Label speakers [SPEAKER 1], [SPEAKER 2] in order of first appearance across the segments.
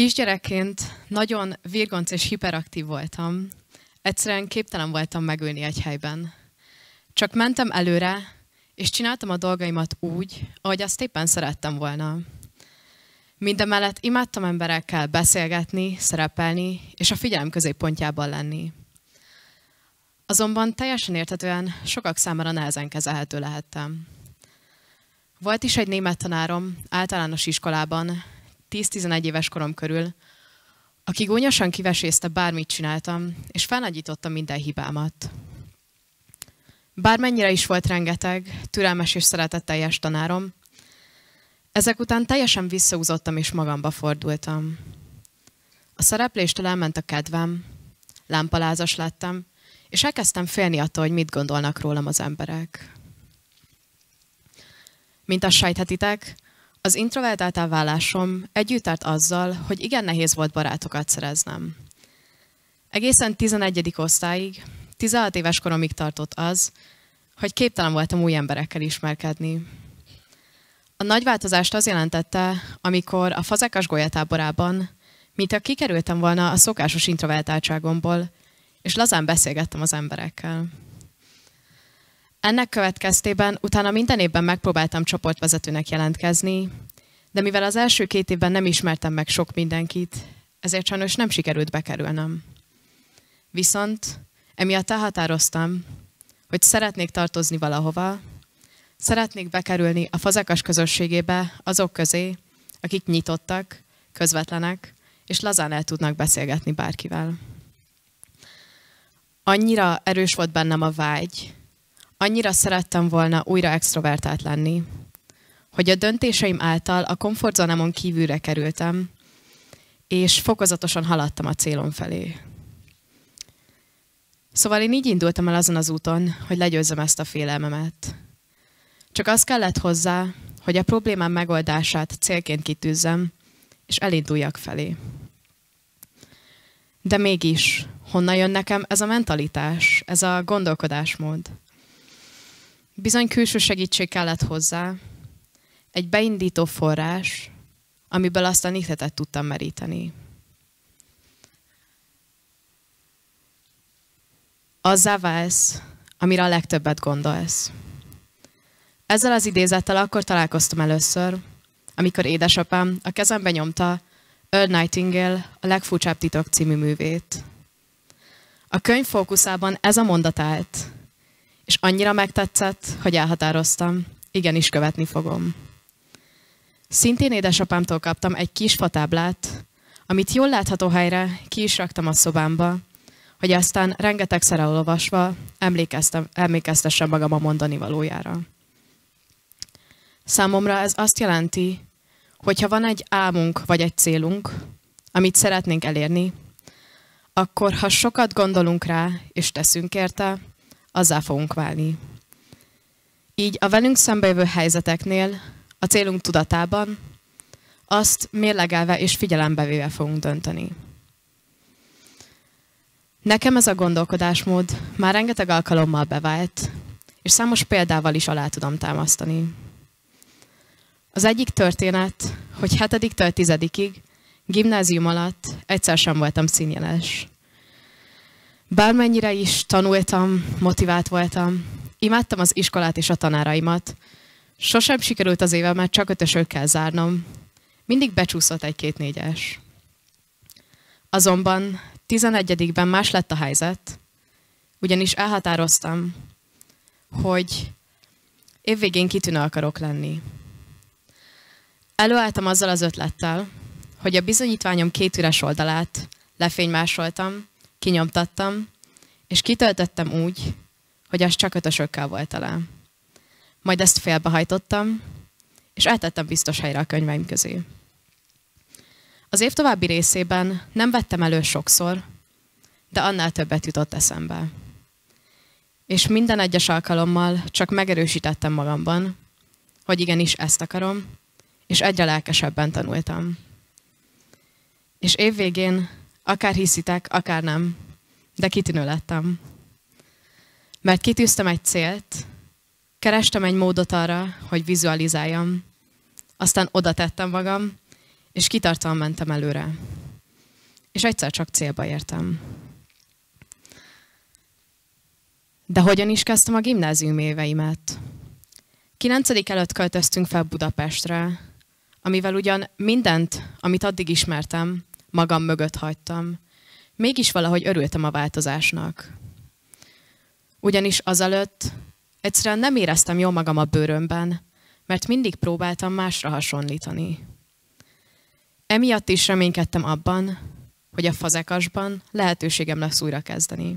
[SPEAKER 1] Kisgyerekként nagyon virgonc és hiperaktív voltam. Egyszerűen képtelen voltam megülni egy helyben. Csak mentem előre, és csináltam a dolgaimat úgy, ahogy azt éppen szerettem volna. Mindemellett imádtam emberekkel beszélgetni, szerepelni és a figyelem középpontjában lenni. Azonban teljesen értetően sokak számára nehezen kezelhető lehettem. Volt is egy német tanárom általános iskolában, 10-11 éves korom körül, aki gúnyosan kivesészte bármit csináltam, és felnagyította minden hibámat. Bármennyire is volt rengeteg, türelmes és szeretetteljes tanárom, ezek után teljesen visszaúzottam és magamba fordultam. A szerepléstől elment a kedvem, lámpalázas lettem, és elkezdtem félni attól, hogy mit gondolnak rólam az emberek. Mint azt sejthetitek, az introvert válásom együtt tart azzal, hogy igen nehéz volt barátokat szereznem. Egészen 11. osztályig, 16 éves koromig tartott az, hogy képtelen voltam új emberekkel ismerkedni. A nagy változást az jelentette, amikor a fazekas golyatáborában, mint a kikerültem volna a szokásos introvertáltságomból, és lazán beszélgettem az emberekkel. Ennek következtében utána minden évben megpróbáltam csoportvezetőnek jelentkezni, de mivel az első két évben nem ismertem meg sok mindenkit, ezért sajnos nem sikerült bekerülnöm. Viszont emiatt elhatároztam, hogy szeretnék tartozni valahova, szeretnék bekerülni a fazekas közösségébe azok közé, akik nyitottak, közvetlenek, és lazán el tudnak beszélgetni bárkivel. Annyira erős volt bennem a vágy, Annyira szerettem volna újra extrovertált lenni, hogy a döntéseim által a komfortzónámon kívülre kerültem, és fokozatosan haladtam a célom felé. Szóval én így indultam el azon az úton, hogy legyőzzem ezt a félelmemet. Csak az kellett hozzá, hogy a problémám megoldását célként kitűzzem, és elinduljak felé. De mégis, honnan jön nekem ez a mentalitás, ez a gondolkodásmód? Bizony külső segítség kellett hozzá, egy beindító forrás, amiből aztán ihletet tudtam meríteni. Azzá válsz, amire a legtöbbet gondolsz. Ezzel az idézettel akkor találkoztam először, amikor édesapám a kezembe nyomta Earl Nightingale a legfurcsább titok című művét. A könyv fókuszában ez a mondat állt – és annyira megtetszett, hogy elhatároztam, igenis követni fogom. Szintén édesapámtól kaptam egy kis fatáblát, amit jól látható helyre ki is raktam a szobámba, hogy aztán rengetegszer elolvasva emlékeztessem magam a mondani valójára. Számomra ez azt jelenti, hogy ha van egy álmunk vagy egy célunk, amit szeretnénk elérni, akkor ha sokat gondolunk rá és teszünk érte, azzá fogunk válni. Így a velünk jövő helyzeteknél, a célunk tudatában, azt mérlegelve és figyelembe véve fogunk dönteni. Nekem ez a gondolkodásmód már rengeteg alkalommal bevált, és számos példával is alá tudom támasztani. Az egyik történet, hogy 7-től 10 gimnázium alatt egyszer sem voltam színjeles. Bármennyire is tanultam, motivált voltam. Imádtam az iskolát és a tanáraimat. Sosem sikerült az mert csak ötösökkel zárnom. Mindig becsúszott egy-két négyes. Azonban 11-ben más lett a helyzet, ugyanis elhatároztam, hogy évvégén kitűnő akarok lenni. Előálltam azzal az ötlettel, hogy a bizonyítványom két üres oldalát lefénymásoltam, kinyomtattam, és kitöltöttem úgy, hogy az csak ötösökkel volt alá. Majd ezt félbehajtottam, és eltettem biztos helyre a könyveim közé. Az év további részében nem vettem elő sokszor, de annál többet jutott eszembe. És minden egyes alkalommal csak megerősítettem magamban, hogy igenis ezt akarom, és egyre lelkesebben tanultam. És évvégén Akár hiszitek, akár nem, de kitűnő lettem. Mert kitűztem egy célt, kerestem egy módot arra, hogy vizualizáljam, aztán oda tettem magam, és kitartóan mentem előre. És egyszer csak célba értem. De hogyan is kezdtem a gimnázium éveimet? Kilencedik előtt költöztünk fel Budapestre, amivel ugyan mindent, amit addig ismertem, magam mögött hagytam. Mégis valahogy örültem a változásnak. Ugyanis azelőtt egyszerűen nem éreztem jól magam a bőrömben, mert mindig próbáltam másra hasonlítani. Emiatt is reménykedtem abban, hogy a fazekasban lehetőségem lesz újra kezdeni.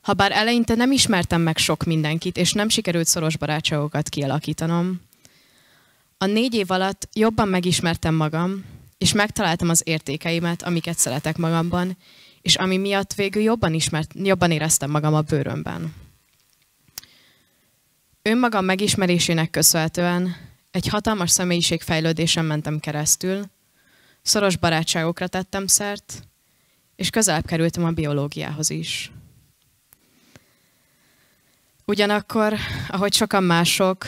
[SPEAKER 1] Habár eleinte nem ismertem meg sok mindenkit, és nem sikerült szoros barátságokat kialakítanom, a négy év alatt jobban megismertem magam, és megtaláltam az értékeimet, amiket szeretek magamban, és ami miatt végül jobban, ismert, jobban éreztem magam a bőrömben. Önmagam megismerésének köszönhetően egy hatalmas személyiségfejlődésen mentem keresztül, szoros barátságokra tettem szert, és közelebb kerültem a biológiához is. Ugyanakkor, ahogy sokan mások,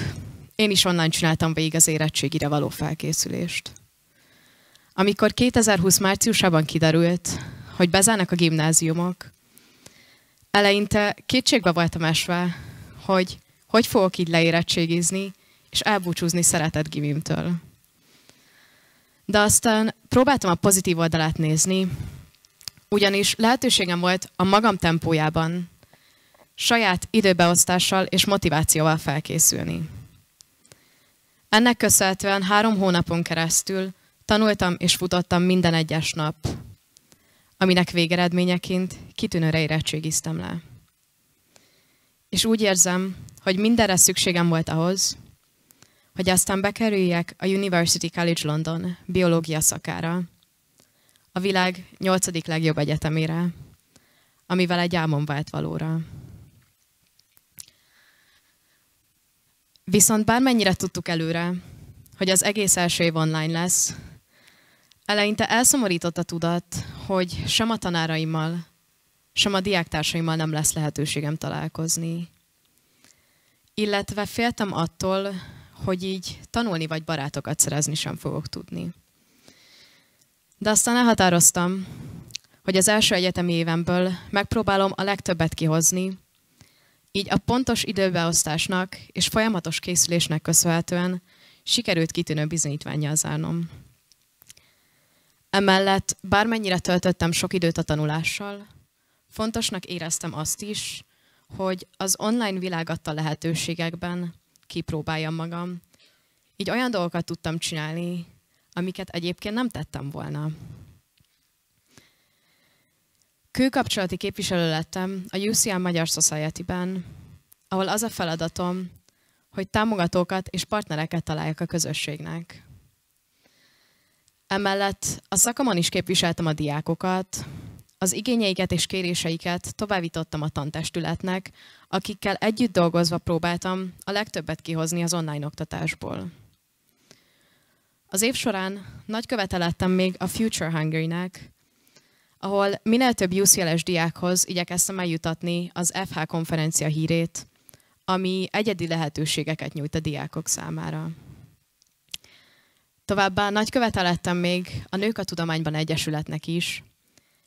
[SPEAKER 1] én is onnan csináltam végig az érettségire való felkészülést. Amikor 2020 márciusában kiderült, hogy bezárnak a gimnáziumok, eleinte kétségbe voltam esve, hogy hogy fogok így leérettségizni, és elbúcsúzni szeretett gimimtől. De aztán próbáltam a pozitív oldalát nézni, ugyanis lehetőségem volt a magam tempójában saját időbeosztással és motivációval felkészülni. Ennek köszönhetően három hónapon keresztül Tanultam és futottam minden egyes nap, aminek végeredményeként kitűnőre érettségiztem le. És úgy érzem, hogy mindenre szükségem volt ahhoz, hogy aztán bekerüljek a University College London biológia szakára, a világ nyolcadik legjobb egyetemére, amivel egy álmom vált valóra. Viszont bármennyire tudtuk előre, hogy az egész első év online lesz, Eleinte elszomorított a tudat, hogy sem a tanáraimmal, sem a diáktársaimmal nem lesz lehetőségem találkozni. Illetve féltem attól, hogy így tanulni vagy barátokat szerezni sem fogok tudni. De aztán elhatároztam, hogy az első egyetemi évemből megpróbálom a legtöbbet kihozni, így a pontos időbeosztásnak és folyamatos készülésnek köszönhetően sikerült kitűnő bizonyítványjal zárnom. Emellett bármennyire töltöttem sok időt a tanulással, fontosnak éreztem azt is, hogy az online világ adta lehetőségekben kipróbáljam magam. Így olyan dolgokat tudtam csinálni, amiket egyébként nem tettem volna. Külkapcsolati képviselő lettem a UCL Magyar Society-ben, ahol az a feladatom, hogy támogatókat és partnereket találjak a közösségnek. Emellett a szakamon is képviseltem a diákokat, az igényeiket és kéréseiket továbbítottam a tantestületnek, akikkel együtt dolgozva próbáltam a legtöbbet kihozni az online oktatásból. Az év során nagy követelettem még a Future Hungary-nek, ahol minél több UCLS diákhoz igyekeztem eljutatni az FH konferencia hírét, ami egyedi lehetőségeket nyújt a diákok számára. Továbbá nagy lettem még a Nők a Tudományban Egyesületnek is,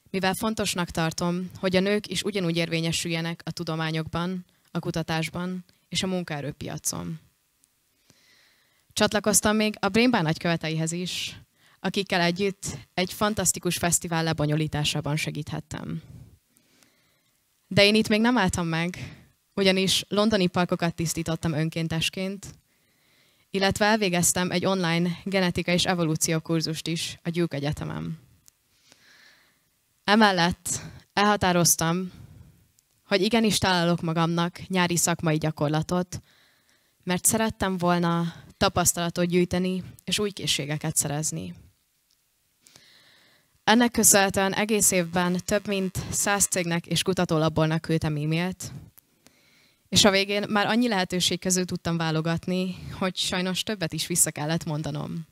[SPEAKER 1] mivel fontosnak tartom, hogy a nők is ugyanúgy érvényesüljenek a tudományokban, a kutatásban és a munkaerőpiacon. Csatlakoztam még a Brémbán nagyköveteihez is, akikkel együtt egy fantasztikus fesztivál lebonyolításában segíthettem. De én itt még nem álltam meg, ugyanis londoni parkokat tisztítottam önkéntesként, illetve elvégeztem egy online genetika és evolúció kurzust is a Duke Egyetemen. Emellett elhatároztam, hogy igenis találok magamnak nyári szakmai gyakorlatot, mert szerettem volna tapasztalatot gyűjteni és új készségeket szerezni. Ennek köszönhetően egész évben több mint száz cégnek és kutatólabornak küldtem e-mailt, és a végén már annyi lehetőség közül tudtam válogatni, hogy sajnos többet is vissza kellett mondanom.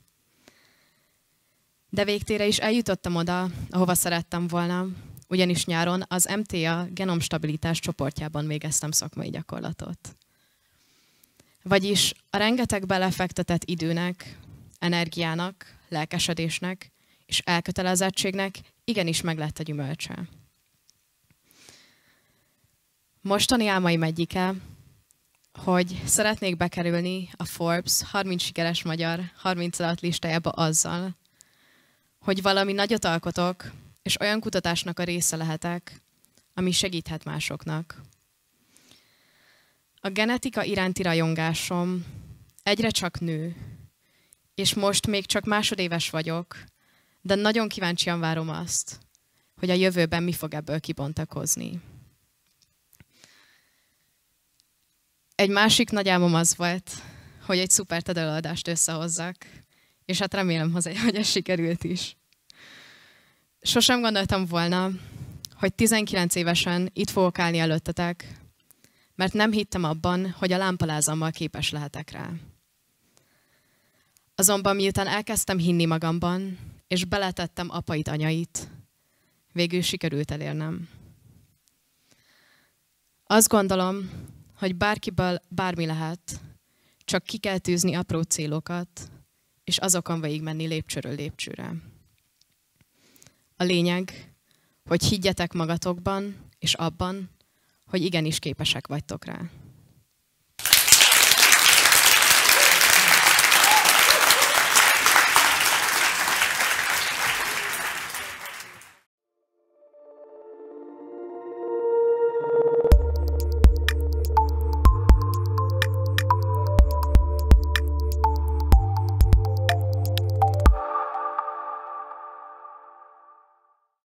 [SPEAKER 1] De végtére is eljutottam oda, ahova szerettem volna, ugyanis nyáron az MTA genomstabilitás csoportjában végeztem szakmai gyakorlatot. Vagyis a rengeteg belefektetett időnek, energiának, lelkesedésnek és elkötelezettségnek igenis meglett a gyümölcse. Mostani álmaim egyike, hogy szeretnék bekerülni a Forbes 30 sikeres magyar 30 alatt listájába azzal, hogy valami nagyot alkotok, és olyan kutatásnak a része lehetek, ami segíthet másoknak. A genetika iránti rajongásom egyre csak nő, és most még csak másodéves vagyok, de nagyon kíváncsian várom azt, hogy a jövőben mi fog ebből kibontakozni. Egy másik nagy álmom az volt, hogy egy szuper TED előadást összehozzak, és hát remélem, hogy ez sikerült is. Sosem gondoltam volna, hogy 19 évesen itt fogok állni előttetek, mert nem hittem abban, hogy a lámpalázammal képes lehetek rá. Azonban miután elkezdtem hinni magamban, és beletettem apait, anyait, végül sikerült elérnem. Azt gondolom, hogy bárkiből bármi lehet, csak ki kell tűzni apró célokat, és azokon végigmenni lépcsőről lépcsőre. A lényeg, hogy higgyetek magatokban és abban, hogy igenis képesek vagytok rá.